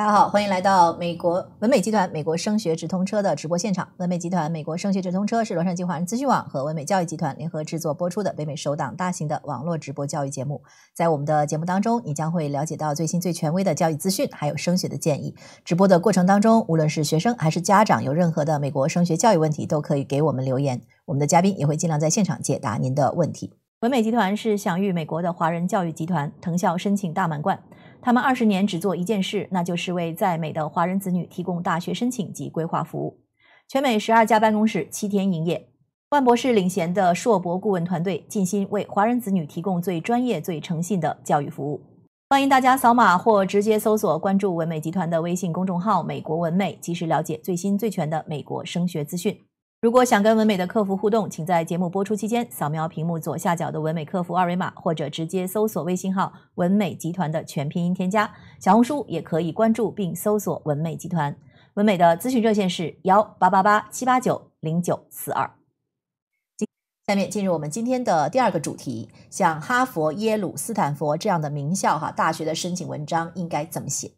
大家好，欢迎来到美国文美集团美国升学直通车的直播现场。文美集团美国升学直通车是洛杉矶华人资讯网和文美教育集团联合制作播出的北美首档大型的网络直播教育节目。在我们的节目当中，你将会了解到最新最权威的教育资讯，还有升学的建议。直播的过程当中，无论是学生还是家长，有任何的美国升学教育问题，都可以给我们留言，我们的嘉宾也会尽量在现场解答您的问题。文美集团是享誉美国的华人教育集团，藤校申请大满贯。他们二十年只做一件事，那就是为在美的华人子女提供大学申请及规划服务。全美十二家办公室，七天营业。万博士领衔的硕博顾问团队，尽心为华人子女提供最专业、最诚信的教育服务。欢迎大家扫码或直接搜索关注文美集团的微信公众号“美国文美”，及时了解最新最全的美国升学资讯。如果想跟文美的客服互动，请在节目播出期间扫描屏幕左下角的文美客服二维码，或者直接搜索微信号“文美集团”的全拼音添加。小红书也可以关注并搜索“文美集团”。文美的咨询热线是幺八八八七八九零九四二。下面进入我们今天的第二个主题：，像哈佛、耶鲁、斯坦福这样的名校哈大学的申请文章应该怎么写？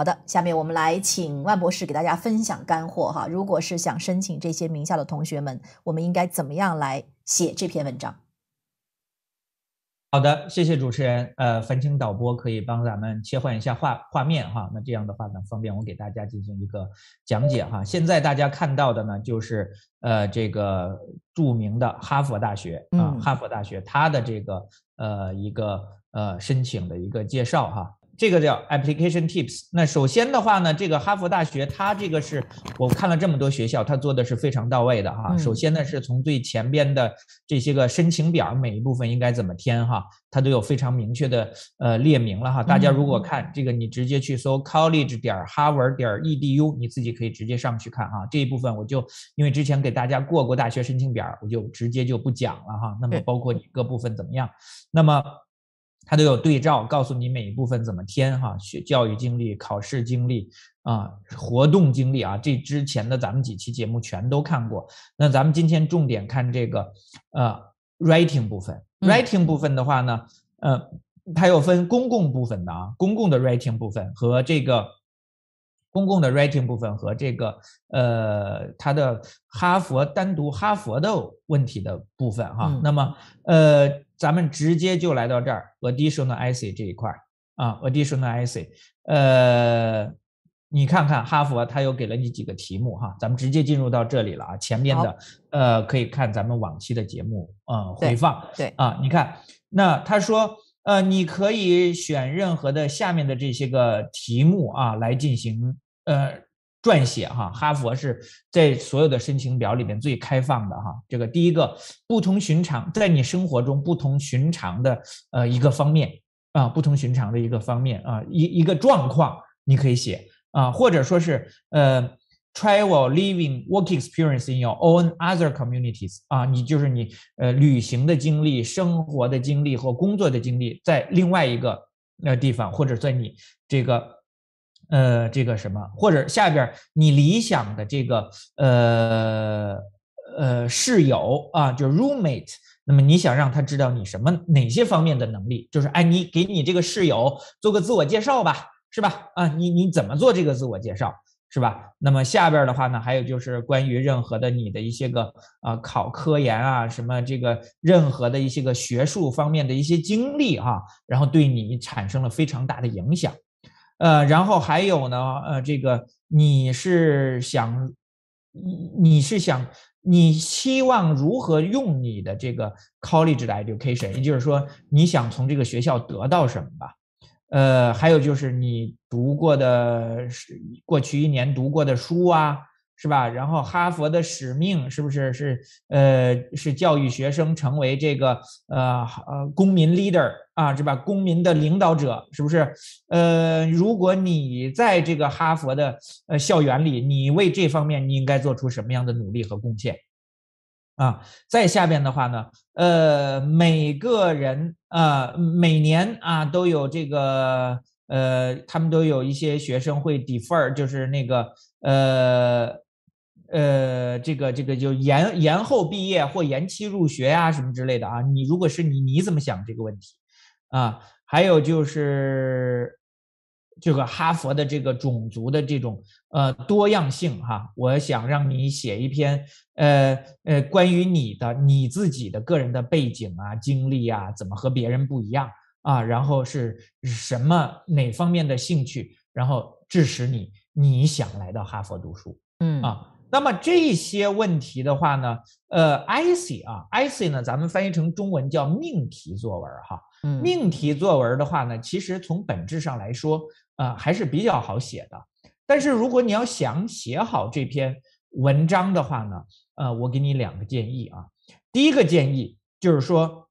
好的，下面我们来请万博士给大家分享干货哈。如果是想申请这些名校的同学们，我们应该怎么样来写这篇文章？好的，谢谢主持人。呃，烦请导播可以帮咱们切换一下画画面哈。那这样的话呢，方便我给大家进行一个讲解哈。现在大家看到的呢，就是呃这个著名的哈佛大学啊，哈佛大学它的这个呃一个呃申请的一个介绍哈。这个叫 application tips。那首先的话呢，这个哈佛大学它这个是我看了这么多学校，它做的是非常到位的哈。首先呢，是从最前边的这些个申请表每一部分应该怎么填哈，它都有非常明确的呃列明了哈。大家如果看这个，你直接去搜 college 点 harvard 点 edu，你自己可以直接上去看哈。这一部分我就因为之前给大家过过大学申请表，我就直接就不讲了哈。那么包括你各部分怎么样，那么。它都有对照，告诉你每一部分怎么填，哈，学教育经历、考试经历啊、活动经历啊，这之前的咱们几期节目全都看过。那咱们今天重点看这个，呃，writing 部分。writing 部分的话呢，呃，它有分公共部分的啊，公共的 writing 部分和这个。公共的 writing 部分和这个呃，它的哈佛单独哈佛的问题的部分哈，那么呃，咱们直接就来到这儿 additional essay 这一块啊，additional essay，呃，你看看哈佛它又给了你几个题目哈，咱们直接进入到这里了啊，前面的呃可以看咱们往期的节目啊回放对啊，你看那他说。呃，你可以选任何的下面的这些个题目啊来进行呃撰写哈。哈佛是在所有的申请表里面最开放的哈。这个第一个不同寻常，在你生活中不同寻常的呃一个方面啊，不同寻常的一个方面啊，一一个状况你可以写啊，或者说是呃。Travel, living, working experience in your own other communities 啊，你就是你呃旅行的经历、生活的经历和工作的经历在另外一个那地方，或者在你这个呃这个什么，或者下边你理想的这个呃呃室友啊，就 roommate。那么你想让他知道你什么哪些方面的能力？就是哎，你给你这个室友做个自我介绍吧，是吧？啊，你你怎么做这个自我介绍？是吧？那么下边的话呢，还有就是关于任何的你的一些个呃考科研啊，什么这个任何的一些个学术方面的一些经历哈，然后对你产生了非常大的影响，呃，然后还有呢，呃，这个你是想，你是想，你希望如何用你的这个 college 的 education，也就是说你想从这个学校得到什么吧？呃，还有就是你读过的，是过去一年读过的书啊，是吧？然后哈佛的使命是不是是呃是教育学生成为这个呃呃公民 leader 啊，是吧？公民的领导者是不是？呃，如果你在这个哈佛的呃校园里，你为这方面你应该做出什么样的努力和贡献？啊，再下边的话呢，呃，每个人啊，每年啊，都有这个，呃，他们都有一些学生会 defer，就是那个，呃，呃，这个这个就延延后毕业或延期入学呀，什么之类的啊。你如果是你，你怎么想这个问题？啊，还有就是。这个哈佛的这个种族的这种呃多样性哈，我想让你写一篇呃呃关于你的你自己的个人的背景啊经历啊，怎么和别人不一样啊，然后是什么哪方面的兴趣，然后致使你你想来到哈佛读书，嗯啊。那么这些问题的话呢，呃 i c y 啊 i c y 呢，咱们翻译成中文叫命题作文哈。命题作文的话呢，其实从本质上来说，呃，还是比较好写的。但是如果你要想写好这篇文章的话呢，呃，我给你两个建议啊。第一个建议就是说，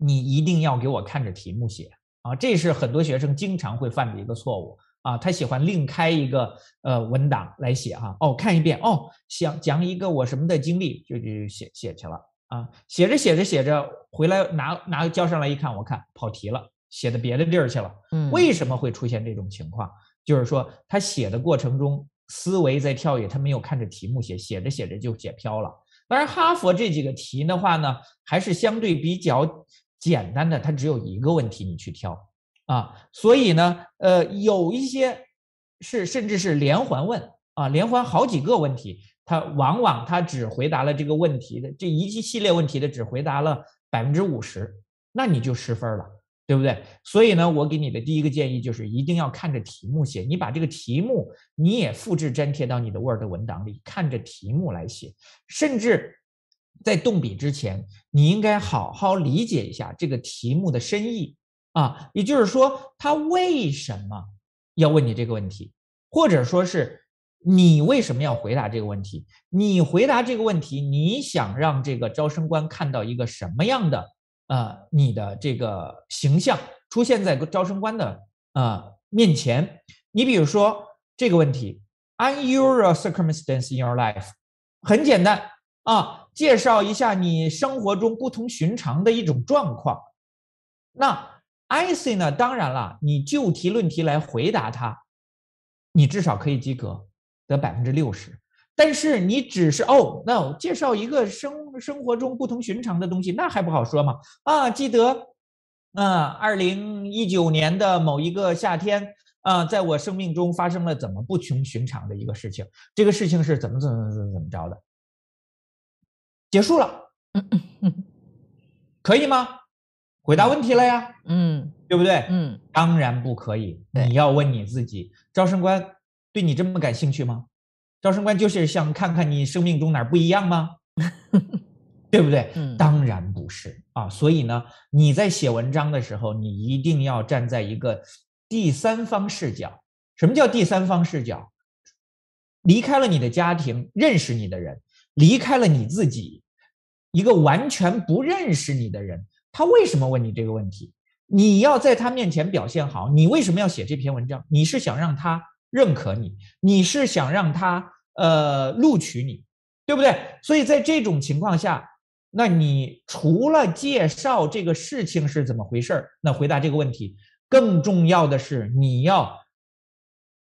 你一定要给我看着题目写啊，这是很多学生经常会犯的一个错误。啊，他喜欢另开一个呃文档来写哈哦，看一遍哦，想讲一个我什么的经历就就写写去了啊，写着写着写着回来拿拿交上来一看，我看跑题了，写的别的地儿去了。嗯，为什么会出现这种情况？就是说他写的过程中思维在跳跃，他没有看着题目写，写着写着就写飘了。当然，哈佛这几个题的话呢，还是相对比较简单的，它只有一个问题你去挑。啊，所以呢，呃，有一些是甚至是连环问啊，连环好几个问题，他往往他只回答了这个问题的这一系列问题的，只回答了百分之五十，那你就失分了，对不对？所以呢，我给你的第一个建议就是一定要看着题目写，你把这个题目你也复制粘贴到你的 Word 文档里，看着题目来写，甚至在动笔之前，你应该好好理解一下这个题目的深意。啊，也就是说，他为什么要问你这个问题，或者说是你为什么要回答这个问题？你回答这个问题，你想让这个招生官看到一个什么样的呃你的这个形象出现在招生官的啊面前？你比如说这个问题，unusual circumstance in your life，很简单啊，介绍一下你生活中不同寻常的一种状况。那 I C 呢？当然了，你就题论题来回答它，你至少可以及格，得百分之六十。但是你只是哦，no，介绍一个生生活中不同寻常的东西，那还不好说吗？啊，记得，嗯，二零一九年的某一个夏天，啊，在我生命中发生了怎么不穷寻常的一个事情。这个事情是怎么怎么怎么怎么着的？结束了，可以吗？回答问题了呀，嗯，对不对？嗯，当然不可以。你要问你自己，招生官对你这么感兴趣吗？招生官就是想看看你生命中哪儿不一样吗？对不对？嗯，当然不是啊。所以呢，你在写文章的时候，你一定要站在一个第三方视角。什么叫第三方视角？离开了你的家庭，认识你的人，离开了你自己，一个完全不认识你的人。他为什么问你这个问题？你要在他面前表现好。你为什么要写这篇文章？你是想让他认可你？你是想让他呃录取你，对不对？所以在这种情况下，那你除了介绍这个事情是怎么回事儿，那回答这个问题，更重要的是你要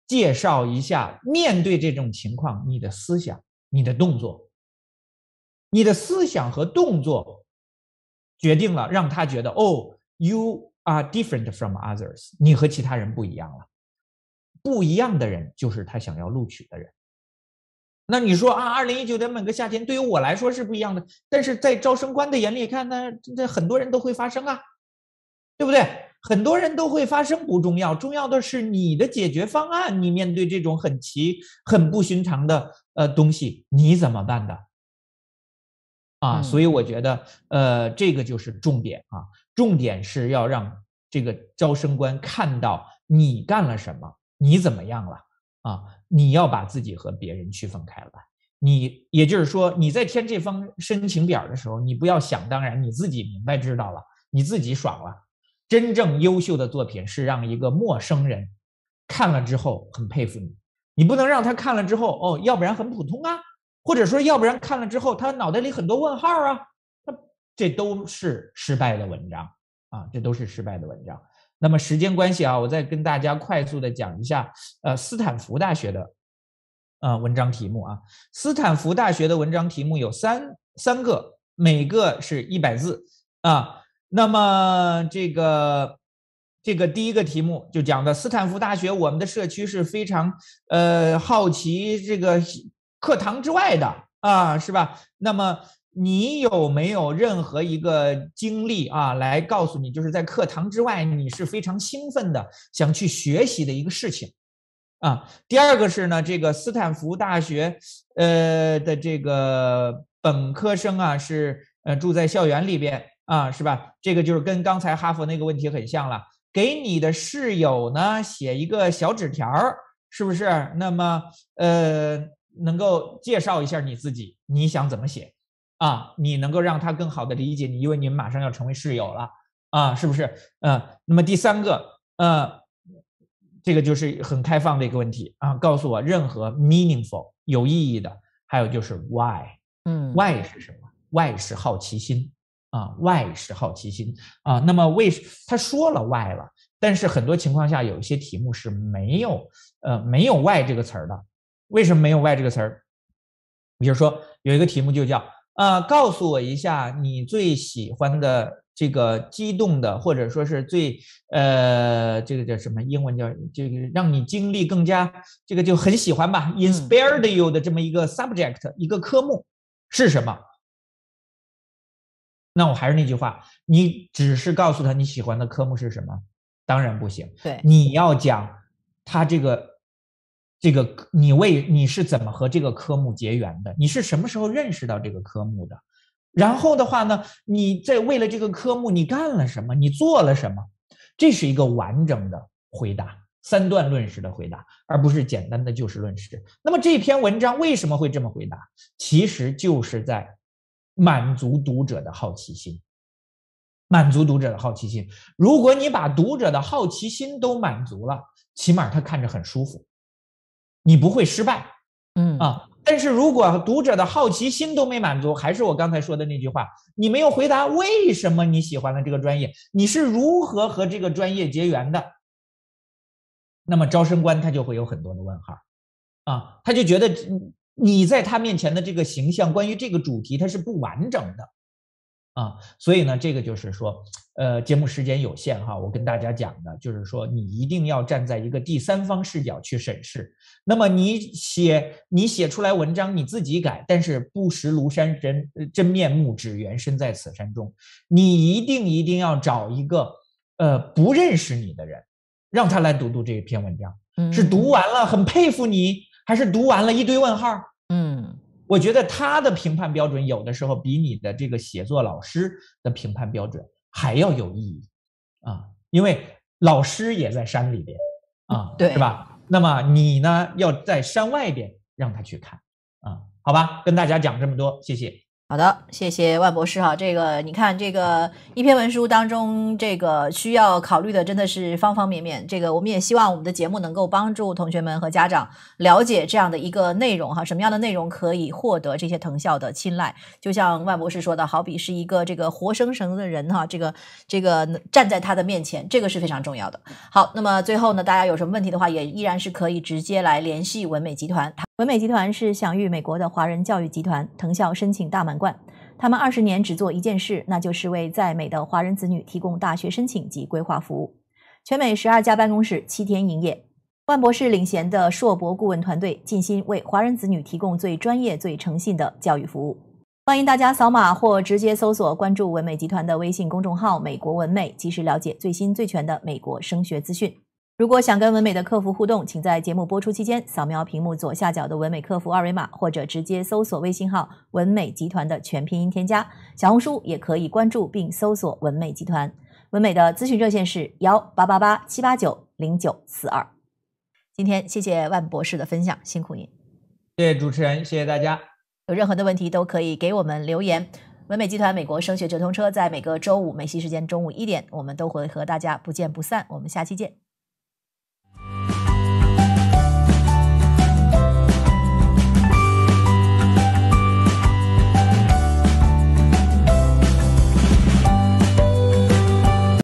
介绍一下面对这种情况你的思想、你的动作、你的思想和动作。决定了，让他觉得哦，You are different from others，你和其他人不一样了。不一样的人就是他想要录取的人。那你说啊，二零一九年每个夏天对于我来说是不一样的，但是在招生官的眼里看呢，这很多人都会发生啊，对不对？很多人都会发生不重要，重要的是你的解决方案。你面对这种很奇、很不寻常的呃东西，你怎么办的？啊，所以我觉得，呃，这个就是重点啊。重点是要让这个招生官看到你干了什么，你怎么样了啊？你要把自己和别人区分开了。你也就是说，你在填这方申请表的时候，你不要想当然，你自己明白知道了，你自己爽了。真正优秀的作品是让一个陌生人看了之后很佩服你，你不能让他看了之后哦，要不然很普通啊。或者说，要不然看了之后，他脑袋里很多问号啊！他这都是失败的文章啊，这都是失败的文章。那么时间关系啊，我再跟大家快速的讲一下，呃，斯坦福大学的，呃，文章题目啊。斯坦福大学的文章题目有三三个，每个是一百字啊。那么这个这个第一个题目就讲的斯坦福大学，我们的社区是非常呃好奇这个。课堂之外的啊，是吧？那么你有没有任何一个经历啊，来告诉你，就是在课堂之外，你是非常兴奋的，想去学习的一个事情啊？第二个是呢，这个斯坦福大学呃的这个本科生啊，是呃住在校园里边啊，是吧？这个就是跟刚才哈佛那个问题很像了。给你的室友呢写一个小纸条儿，是不是？那么呃。能够介绍一下你自己，你想怎么写啊？你能够让他更好的理解你，因为你们马上要成为室友了啊，是不是？嗯，那么第三个，呃，这个就是很开放的一个问题啊，告诉我任何 meaningful 有意义的，还有就是 why，嗯，why 是什么？why 是好奇心啊，why 是好奇心啊。那么为他说了 why 了，但是很多情况下有一些题目是没有呃没有 why 这个词儿的。为什么没有 “why” 这个词儿？比如说，有一个题目就叫“啊，告诉我一下你最喜欢的这个激动的，或者说是最呃，这个叫什么英文叫这个让你经历更加这个就很喜欢吧，inspired you 的这么一个 subject 一个科目是什么？那我还是那句话，你只是告诉他你喜欢的科目是什么，当然不行。对，你要讲他这个。这个你为你是怎么和这个科目结缘的？你是什么时候认识到这个科目的？然后的话呢，你在为了这个科目你干了什么？你做了什么？这是一个完整的回答，三段论式的回答，而不是简单的就事论事。那么这篇文章为什么会这么回答？其实就是在满足读者的好奇心，满足读者的好奇心。如果你把读者的好奇心都满足了，起码他看着很舒服。你不会失败，嗯啊，但是如果读者的好奇心都没满足，还是我刚才说的那句话，你没有回答为什么你喜欢了这个专业，你是如何和这个专业结缘的，那么招生官他就会有很多的问号，啊，他就觉得你在他面前的这个形象，关于这个主题它是不完整的。啊，所以呢，这个就是说，呃，节目时间有限哈，我跟大家讲的就是说，你一定要站在一个第三方视角去审视。那么你写你写出来文章你自己改，但是不识庐山真真面目，只缘身在此山中。你一定一定要找一个呃不认识你的人，让他来读读这篇文章，是读完了很佩服你，还是读完了一堆问号？我觉得他的评判标准有的时候比你的这个写作老师的评判标准还要有意义，啊，因为老师也在山里边，啊，对，是吧？那么你呢，要在山外边让他去看，啊，好吧，跟大家讲这么多，谢谢。好的，谢谢万博士哈。这个你看，这个一篇文书当中，这个需要考虑的真的是方方面面。这个我们也希望我们的节目能够帮助同学们和家长了解这样的一个内容哈。什么样的内容可以获得这些藤校的青睐？就像万博士说的，好比是一个这个活生生的人哈，这个这个站在他的面前，这个是非常重要的。好，那么最后呢，大家有什么问题的话，也依然是可以直接来联系文美集团。文美集团是享誉美国的华人教育集团，藤校申请大门。惯，他们二十年只做一件事，那就是为在美的华人子女提供大学申请及规划服务。全美十二家办公室，七天营业。万博士领衔的硕博顾问团队，尽心为华人子女提供最专业、最诚信的教育服务。欢迎大家扫码或直接搜索关注文美集团的微信公众号“美国文美”，及时了解最新最全的美国升学资讯。如果想跟文美的客服互动，请在节目播出期间扫描屏幕左下角的文美客服二维码，或者直接搜索微信号“文美集团”的全拼音添加。小红书也可以关注并搜索“文美集团”。文美的咨询热线是幺八八八七八九零九四二。今天谢谢万博士的分享，辛苦您。谢谢主持人，谢谢大家。有任何的问题都可以给我们留言。文美集团美国升学直通车在每个周五美西时间中午一点，我们都会和大家不见不散。我们下期见。